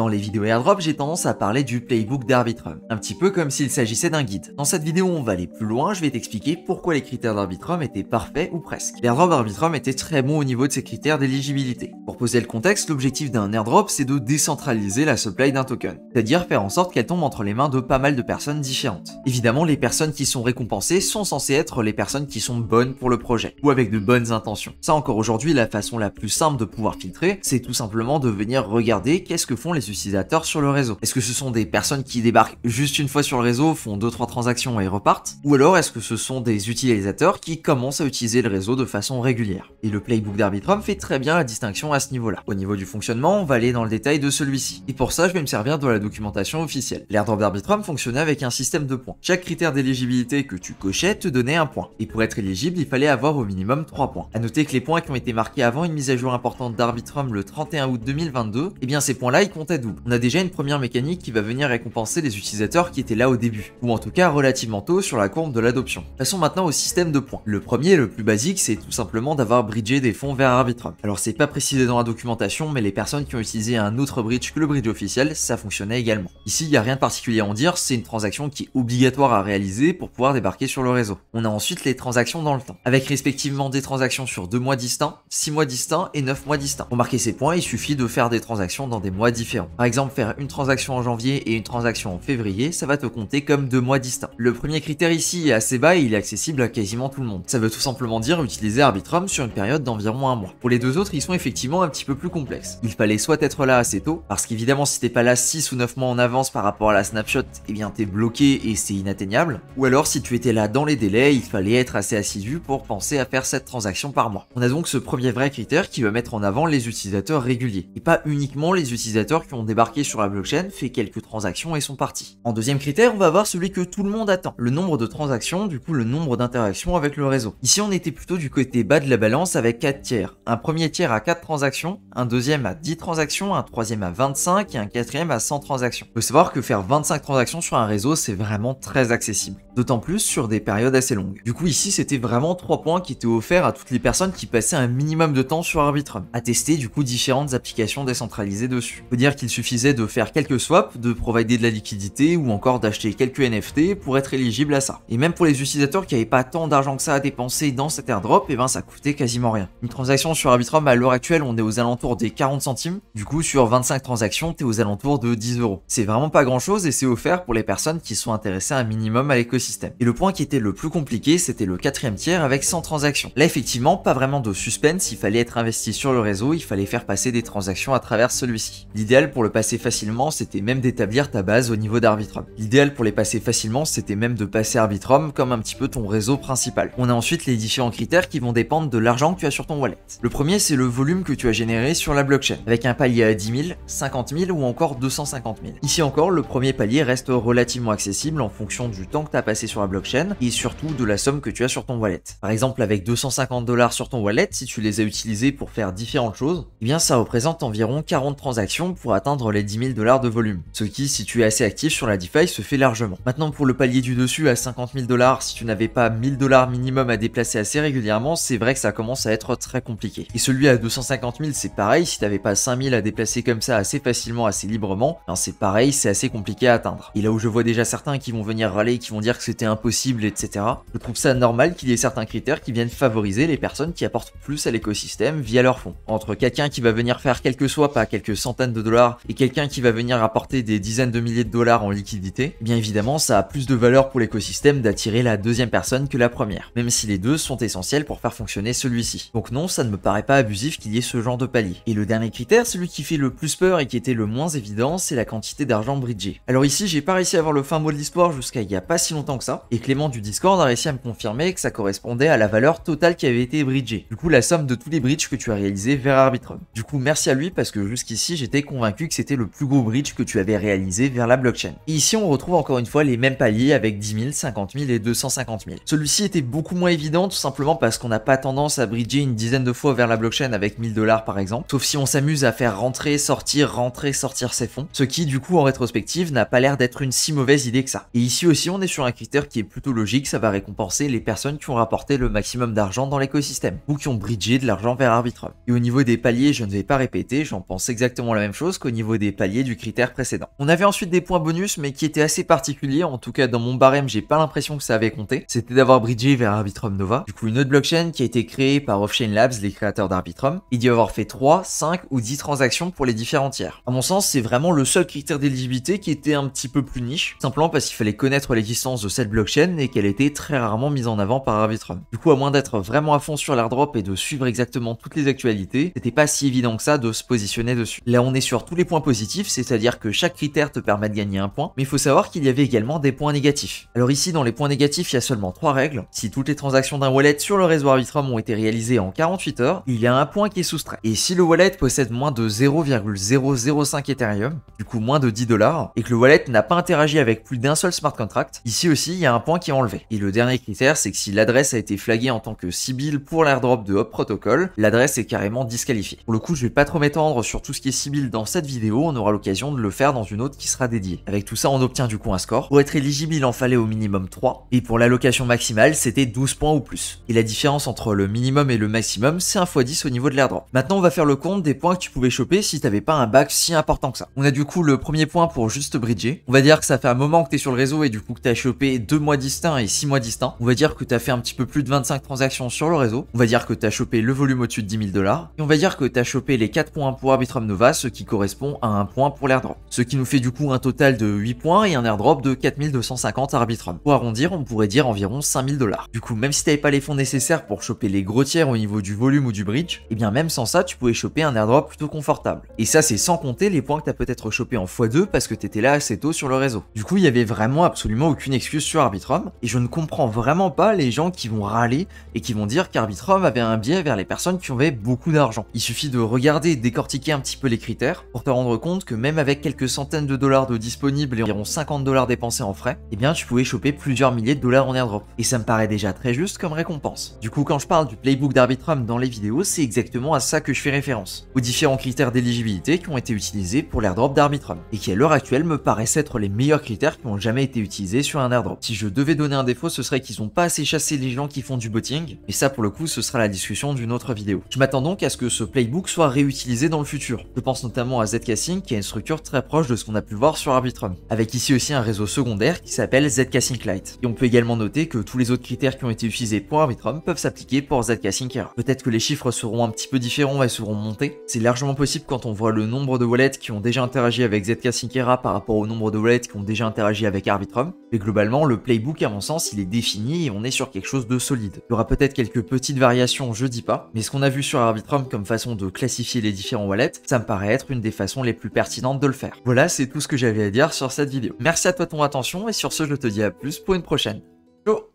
Dans les vidéos airdrop, j'ai tendance à parler du playbook d'Arbitrum, un petit peu comme s'il s'agissait d'un guide. Dans cette vidéo, on va aller plus loin, je vais t'expliquer pourquoi les critères d'Arbitrum étaient parfaits ou presque. L'airdrop arbitrum était très bon au niveau de ses critères d'éligibilité. Pour poser le contexte, l'objectif d'un airdrop, c'est de décentraliser la supply d'un token, c'est-à-dire faire en sorte qu'elle tombe entre les mains de pas mal de personnes différentes. Évidemment, les personnes qui sont récompensées sont censées être les personnes qui sont bonnes pour le projet, ou avec de bonnes intentions. Ça encore aujourd'hui, la façon la plus simple de pouvoir filtrer, c'est tout simplement de venir regarder qu'est-ce que font les utilisateurs sur le réseau Est-ce que ce sont des personnes qui débarquent juste une fois sur le réseau, font 2-3 transactions et repartent Ou alors est-ce que ce sont des utilisateurs qui commencent à utiliser le réseau de façon régulière Et le playbook d'Arbitrum fait très bien la distinction à ce niveau-là. Au niveau du fonctionnement, on va aller dans le détail de celui-ci. Et pour ça, je vais me servir de la documentation officielle. L'airdrop d'Arbitrum fonctionnait avec un système de points. Chaque critère d'éligibilité que tu cochais te donnait un point. Et pour être éligible, il fallait avoir au minimum 3 points. A noter que les points qui ont été marqués avant une mise à jour importante d'Arbitrum le 31 août 2022, eh bien ces points-là, ils comptaient on a déjà une première mécanique qui va venir récompenser les utilisateurs qui étaient là au début, ou en tout cas relativement tôt sur la courbe de l'adoption. Passons maintenant au système de points. Le premier, le plus basique, c'est tout simplement d'avoir bridgé des fonds vers Arbitrum. Alors c'est pas précisé dans la documentation, mais les personnes qui ont utilisé un autre bridge que le bridge officiel, ça fonctionnait également. Ici, il n'y a rien de particulier à en dire, c'est une transaction qui est obligatoire à réaliser pour pouvoir débarquer sur le réseau. On a ensuite les transactions dans le temps, avec respectivement des transactions sur deux mois distincts, six mois distincts et 9 mois distincts. Pour marquer ces points, il suffit de faire des transactions dans des mois différents. Par exemple, faire une transaction en janvier et une transaction en février, ça va te compter comme deux mois distincts. Le premier critère ici est assez bas et il est accessible à quasiment tout le monde. Ça veut tout simplement dire utiliser Arbitrum sur une période d'environ un mois. Pour les deux autres, ils sont effectivement un petit peu plus complexes. Il fallait soit être là assez tôt, parce qu'évidemment si t'es pas là 6 ou 9 mois en avance par rapport à la snapshot, eh bien t'es bloqué et c'est inatteignable, ou alors si tu étais là dans les délais, il fallait être assez assidu pour penser à faire cette transaction par mois. On a donc ce premier vrai critère qui va mettre en avant les utilisateurs réguliers, et pas uniquement les utilisateurs qui ont débarqué sur la blockchain, fait quelques transactions et sont partis. En deuxième critère, on va voir celui que tout le monde attend, le nombre de transactions, du coup le nombre d'interactions avec le réseau. Ici on était plutôt du côté bas de la balance avec 4 tiers, un premier tiers à 4 transactions, un deuxième à 10 transactions, un troisième à 25 et un quatrième à 100 transactions. Il Faut savoir que faire 25 transactions sur un réseau c'est vraiment très accessible, d'autant plus sur des périodes assez longues. Du coup ici c'était vraiment 3 points qui étaient offerts à toutes les personnes qui passaient un minimum de temps sur Arbitrum, à tester du coup différentes applications décentralisées dessus. Faut dire il suffisait de faire quelques swaps, de provider de la liquidité ou encore d'acheter quelques NFT pour être éligible à ça. Et même pour les utilisateurs qui n'avaient pas tant d'argent que ça à dépenser dans cet airdrop, et eh ben ça coûtait quasiment rien. Une transaction sur Arbitrum à l'heure actuelle, on est aux alentours des 40 centimes. Du coup, sur 25 transactions, t'es aux alentours de 10 euros. C'est vraiment pas grand chose et c'est offert pour les personnes qui sont intéressées un minimum à l'écosystème. Et le point qui était le plus compliqué, c'était le quatrième tiers avec 100 transactions. Là, effectivement, pas vraiment de suspense, il fallait être investi sur le réseau, il fallait faire passer des transactions à travers celui-ci. L'idéal pour le passer facilement, c'était même d'établir ta base au niveau d'Arbitrum. L'idéal pour les passer facilement, c'était même de passer Arbitrum comme un petit peu ton réseau principal. On a ensuite les différents critères qui vont dépendre de l'argent que tu as sur ton wallet. Le premier, c'est le volume que tu as généré sur la blockchain, avec un palier à 10 000, 50 000 ou encore 250 000. Ici encore, le premier palier reste relativement accessible en fonction du temps que tu as passé sur la blockchain et surtout de la somme que tu as sur ton wallet. Par exemple, avec 250 dollars sur ton wallet, si tu les as utilisés pour faire différentes choses, eh bien ça représente environ 40 transactions pour atteindre les 10 000 dollars de volume, ce qui, si tu es assez actif sur la DeFi, se fait largement. Maintenant, pour le palier du dessus à 50 000 dollars, si tu n'avais pas 1000 dollars minimum à déplacer assez régulièrement, c'est vrai que ça commence à être très compliqué. Et celui à 250 000, c'est pareil, si tu n'avais pas 000 à déplacer comme ça assez facilement, assez librement, ben, c'est pareil, c'est assez compliqué à atteindre. Et là où je vois déjà certains qui vont venir râler, qui vont dire que c'était impossible, etc., je trouve ça normal qu'il y ait certains critères qui viennent favoriser les personnes qui apportent plus à l'écosystème via leur fonds. Entre quelqu'un qui va venir faire quelques soit à quelques centaines de dollars et quelqu'un qui va venir apporter des dizaines de milliers de dollars en liquidité, eh bien évidemment, ça a plus de valeur pour l'écosystème d'attirer la deuxième personne que la première, même si les deux sont essentiels pour faire fonctionner celui-ci. Donc non, ça ne me paraît pas abusif qu'il y ait ce genre de palier. Et le dernier critère, celui qui fait le plus peur et qui était le moins évident, c'est la quantité d'argent bridgé. Alors ici, j'ai pas réussi à avoir le fin mot de l'histoire jusqu'à il y a pas si longtemps que ça, et Clément du Discord a réussi à me confirmer que ça correspondait à la valeur totale qui avait été bridgée. Du coup, la somme de tous les bridges que tu as réalisés vers Arbitrum. Du coup, merci à lui parce que jusqu'ici, j'étais convaincu que c'était le plus gros bridge que tu avais réalisé vers la blockchain. Et ici, on retrouve encore une fois les mêmes paliers avec 10 000, 50 000 et 250 000. Celui-ci était beaucoup moins évident tout simplement parce qu'on n'a pas tendance à bridger une dizaine de fois vers la blockchain avec 1000 dollars par exemple, sauf si on s'amuse à faire rentrer, sortir, rentrer, sortir ses fonds, ce qui du coup en rétrospective n'a pas l'air d'être une si mauvaise idée que ça. Et ici aussi, on est sur un critère qui est plutôt logique, ça va récompenser les personnes qui ont rapporté le maximum d'argent dans l'écosystème ou qui ont bridgé de l'argent vers Arbitrum. Et au niveau des paliers, je ne vais pas répéter, j'en pense exactement la même chose niveau des paliers du critère précédent. On avait ensuite des points bonus, mais qui étaient assez particuliers, en tout cas dans mon barème, j'ai pas l'impression que ça avait compté. C'était d'avoir bridgé vers Arbitrum Nova, du coup une autre blockchain qui a été créée par Offchain Labs, les créateurs d'Arbitrum, et d'y avoir fait 3, 5 ou 10 transactions pour les différents tiers. À mon sens, c'est vraiment le seul critère d'éligibilité qui était un petit peu plus niche, simplement parce qu'il fallait connaître l'existence de cette blockchain et qu'elle était très rarement mise en avant par Arbitrum. Du coup, à moins d'être vraiment à fond sur l'airdrop et de suivre exactement toutes les actualités, c'était pas si évident que ça de se positionner dessus. Là, on est sur tous les points positifs, c'est-à-dire que chaque critère te permet de gagner un point, mais il faut savoir qu'il y avait également des points négatifs. Alors ici, dans les points négatifs, il y a seulement trois règles. Si toutes les transactions d'un wallet sur le réseau Arbitrum ont été réalisées en 48 heures, il y a un point qui est soustrait. Et si le wallet possède moins de 0,005 Ethereum, du coup moins de 10 dollars, et que le wallet n'a pas interagi avec plus d'un seul smart contract, ici aussi, il y a un point qui est enlevé. Et le dernier critère, c'est que si l'adresse a été flaguée en tant que Sibyl pour l'airdrop de Hop Protocol, l'adresse est carrément disqualifiée. Pour le coup, je vais pas trop m'étendre sur tout ce qui est Sibyl dans cette vidéo, on aura l'occasion de le faire dans une autre qui sera dédiée. Avec tout ça, on obtient du coup un score. Pour être éligible, il en fallait au minimum 3, et pour l'allocation maximale, c'était 12 points ou plus. Et la différence entre le minimum et le maximum, c'est 1 x 10 au niveau de l'airdrop. Maintenant, on va faire le compte des points que tu pouvais choper si tu t'avais pas un bac si important que ça. On a du coup le premier point pour juste bridger. On va dire que ça fait un moment que t'es sur le réseau et du coup que t'as chopé 2 mois distincts et 6 mois distincts. On va dire que t'as fait un petit peu plus de 25 transactions sur le réseau. On va dire que t'as chopé le volume au-dessus de 10 000 dollars. Et on va dire que t'as chopé les 4 points pour Arbitrum Nova, ce qui correspond correspond à un point pour l'airdrop. Ce qui nous fait du coup un total de 8 points et un airdrop de 4250 Arbitrum. Pour arrondir, on pourrait dire environ 5000 dollars. Du coup, même si tu t'avais pas les fonds nécessaires pour choper les gros tiers au niveau du volume ou du bridge, et eh bien même sans ça, tu pouvais choper un airdrop plutôt confortable. Et ça, c'est sans compter les points que t'as peut-être chopé en x2 parce que t'étais là assez tôt sur le réseau. Du coup, il y avait vraiment absolument aucune excuse sur Arbitrum et je ne comprends vraiment pas les gens qui vont râler et qui vont dire qu'Arbitrum avait un biais vers les personnes qui avaient beaucoup d'argent. Il suffit de regarder décortiquer un petit peu les critères te rendre compte que même avec quelques centaines de dollars de disponibles et environ 50 dollars dépensés en frais, eh bien tu pouvais choper plusieurs milliers de dollars en airdrop. Et ça me paraît déjà très juste comme récompense. Du coup, quand je parle du playbook d'Arbitrum dans les vidéos, c'est exactement à ça que je fais référence, aux différents critères d'éligibilité qui ont été utilisés pour l'airdrop d'Arbitrum, et qui à l'heure actuelle me paraissent être les meilleurs critères qui ont jamais été utilisés sur un airdrop. Si je devais donner un défaut, ce serait qu'ils n'ont pas assez chassé les gens qui font du botting, et ça pour le coup, ce sera la discussion d'une autre vidéo. Je m'attends donc à ce que ce playbook soit réutilisé dans le futur. Je pense notamment à Zcasting qui a une structure très proche de ce qu'on a pu voir sur Arbitrum, avec ici aussi un réseau secondaire qui s'appelle Zcasting Lite. Et on peut également noter que tous les autres critères qui ont été utilisés pour Arbitrum peuvent s'appliquer pour Zcasting Era. Peut-être que les chiffres seront un petit peu différents et seront montés, c'est largement possible quand on voit le nombre de wallets qui ont déjà interagi avec Zcasting Era par rapport au nombre de wallets qui ont déjà interagi avec Arbitrum, mais globalement le playbook à mon sens il est défini et on est sur quelque chose de solide. Il y aura peut-être quelques petites variations, je dis pas, mais ce qu'on a vu sur Arbitrum comme façon de classifier les différents wallets, ça me paraît être une des les plus pertinentes de le faire. Voilà, c'est tout ce que j'avais à dire sur cette vidéo. Merci à toi ton attention et sur ce, je te dis à plus pour une prochaine. Ciao